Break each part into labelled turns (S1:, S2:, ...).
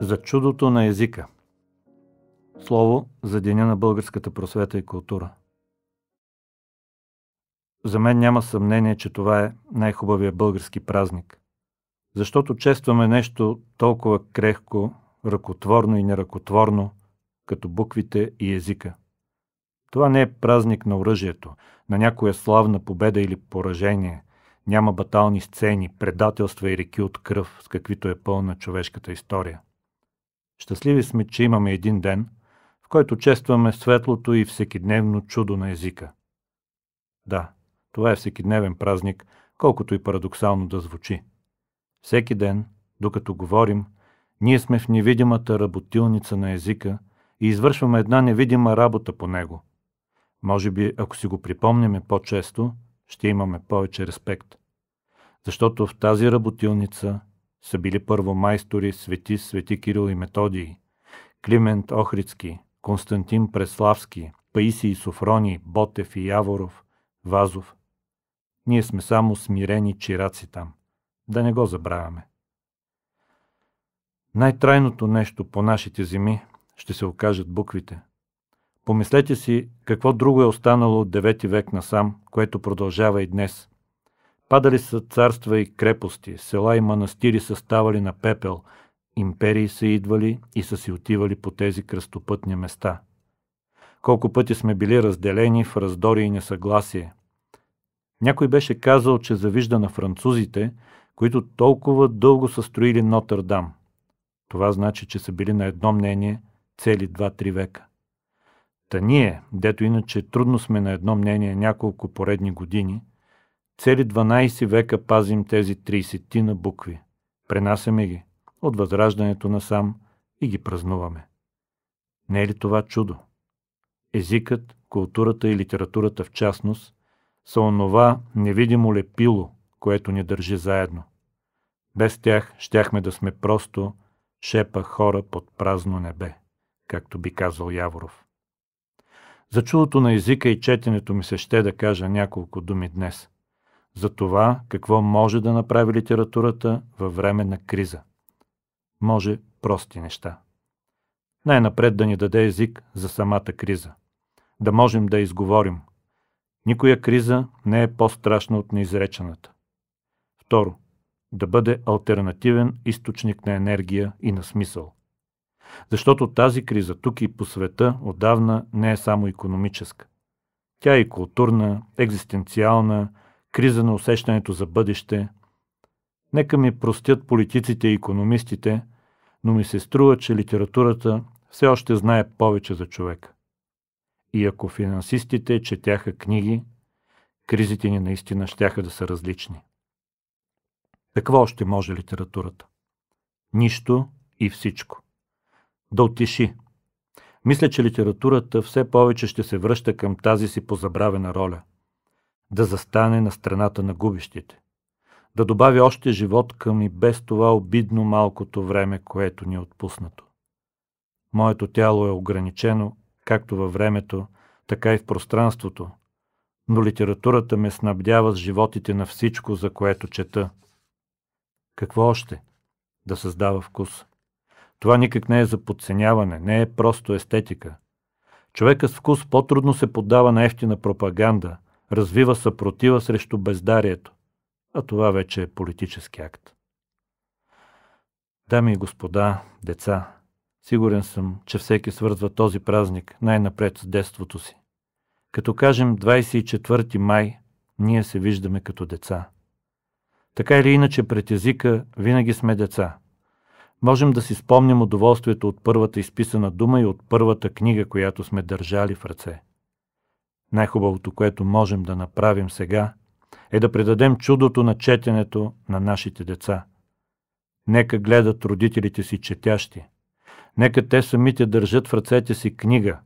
S1: За чудото на езика. Слово за Деня на българската просвета и култура. За мен няма съмнение, че това е най-хубавия български празник, защото честваме нещо толкова крехко, ръкотворно и неръкотворно, като буквите и езика. Това не е празник на оръжието, на някоя славна победа или поражение. Няма батални сцени, предателства и реки от кръв, с каквито е пълна човешката история. Щастливи сме, че имаме един ден, в който честваме светлото и всекидневно чудо на езика. Да, това е всекидневен празник, колкото и парадоксално да звучи. Всеки ден, докато говорим, ние сме в невидимата работилница на езика и извършваме една невидима работа по него. Може би, ако си го припомняме по-често, ще имаме повече респект. Защото в тази работилница – са били първо майстори свети свети Кирил и Методий, Климент Охрицки, Константин Преславски, Паисий Софрони, Ботев и Яворов, Вазов. Ние сме само смирени чираци там. Да не го забравяме. Най-трайното нещо по нашите земи ще се окажат буквите. Помислете си какво друго е останало от 9 век насам, което продължава и днес – Падали са царства и крепости, села и манастири са ставали на пепел, империи са идвали и са си отивали по тези кръстопътни места. Колко пъти сме били разделени в раздори и несъгласие. Някой беше казал, че завижда на французите, които толкова дълго са строили Нотърдам. Това значи, че са били на едно мнение цели 2-3 века. Та ние, дето иначе трудно сме на едно мнение няколко поредни години – Цели 12 века пазим тези 30 на букви. Пренасяме ги от възраждането на сам и ги празнуваме. Не е ли това чудо? Езикът, културата и литературата в частност са онова невидимо лепило, което ни държи заедно. Без тях щяхме да сме просто шепа хора под празно небе, както би казал Яворов. За чудото на езика и четенето ми се ще да кажа няколко думи днес – за това какво може да направи литературата във време на криза. Може прости неща. Най-напред да ни даде език за самата криза. Да можем да изговорим. Никоя криза не е по-страшна от неизречената. Второ, да бъде альтернативен източник на енергия и на смисъл. Защото тази криза тук и по света отдавна не е само економическа. Тя е и културна, екзистенциална, криза на усещането за бъдеще. Нека ми простят политиците и економистите, но ми се струва, че литературата все още знае повече за човека. И ако финансистите четяха книги, кризите ни наистина щяха да са различни. Какво още може литературата? Нищо и всичко. Да отиши. Мисля, че литературата все повече ще се връща към тази си позабравена роля – да застане на страната на губещите, да добави още живот към и без това обидно малкото време, което ни е отпуснато. Моето тяло е ограничено, както във времето, така и в пространството, но литературата ме снабдява с животите на всичко, за което чета. Какво още? Да създава вкус. Това никак не е за подценяване, не е просто естетика. Човекът с вкус по-трудно се поддава на ефтина пропаганда – развива съпротива срещу бездарието, а това вече е политически акт. Дами и господа, деца, сигурен съм, че всеки свързва този празник най-напред с детството си. Като кажем 24 май, ние се виждаме като деца. Така или иначе пред езика винаги сме деца. Можем да си спомним удоволствието от първата изписана дума и от първата книга, която сме държали в ръце. Най-хубавото, което можем да направим сега, е да предадем чудото на четенето на нашите деца. Нека гледат родителите си четящи. Нека те самите държат в ръцете си книга,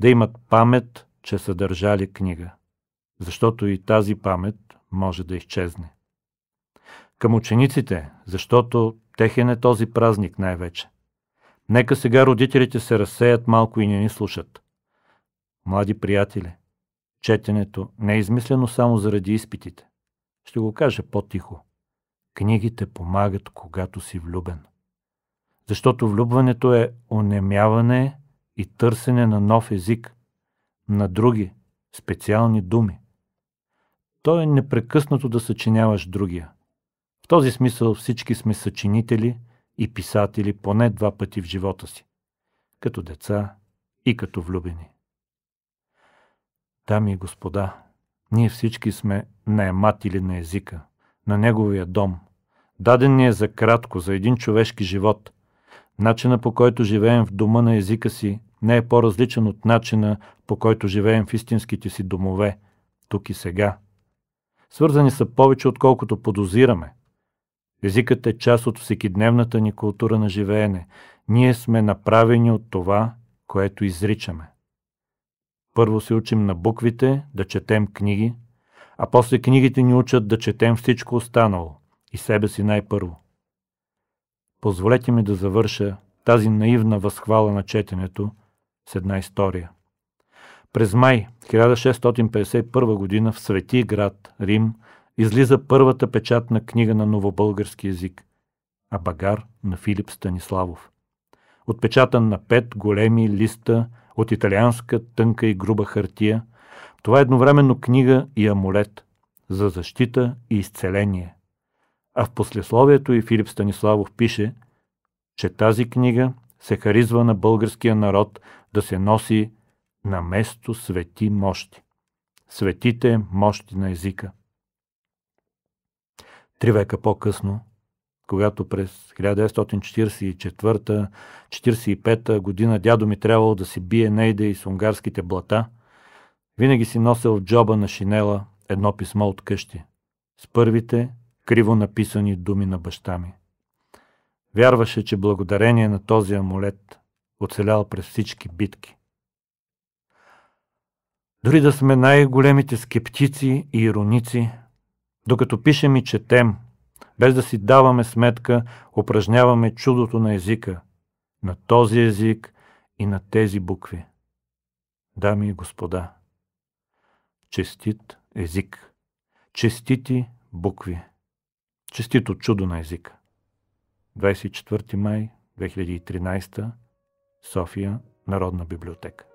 S1: да имат памет, че са държали книга. Защото и тази памет може да изчезне. Към учениците, защото техен е този празник най-вече. Нека сега родителите се разсеят малко и не ни слушат. Млади приятели, Четенето не е измислено само заради изпитите. Ще го кажа по-тихо. Книгите помагат, когато си влюбен. Защото влюбването е онемяване и търсене на нов език, на други, специални думи. То е непрекъснато да съчиняваш другия. В този смисъл всички сме съчинители и писатели поне два пъти в живота си. Като деца и като влюбени. Дами и господа, ние всички сме наематили на езика, на неговия дом. Даден ни е за кратко, за един човешки живот. Начина по който живеем в дома на езика си не е по-различен от начина по който живеем в истинските си домове, тук и сега. Свързани са повече, отколкото подозираме. Езикът е част от всекидневната ни култура на живеене. Ние сме направени от това, което изричаме. Първо се учим на буквите, да четем книги, а после книгите ни учат да четем всичко останало и себе си най-първо. Позволете ми да завърша тази наивна възхвала на четенето с една история. През май 1651 г. в Свети град Рим излиза първата печатна книга на новобългарски язик – Абагар на Филип Станиславов отпечатан на пет големи листа от италианска тънка и груба хартия. Това е едновременно книга и амулет за защита и изцеление. А в послесловието и Филип Станиславов пише, че тази книга се харизва на българския народ да се носи на место свети мощи. Светите мощи на езика. Три века по-късно – когато през 1944-45 година дядо ми трябвало да си бие нейде и с унгарските блата, винаги си носел в джоба на шинела едно писмо от къщи с първите криво написани думи на баща ми. Вярваше, че благодарение на този амулет оцелял през всички битки. Дори да сме най-големите скептици и ироници, докато пишем и четем – без да си даваме сметка, упражняваме чудото на езика, на този език и на тези букви. Дами и господа, честит език, честити букви, честито чудо на езика. 24 май 2013 София, Народна библиотека.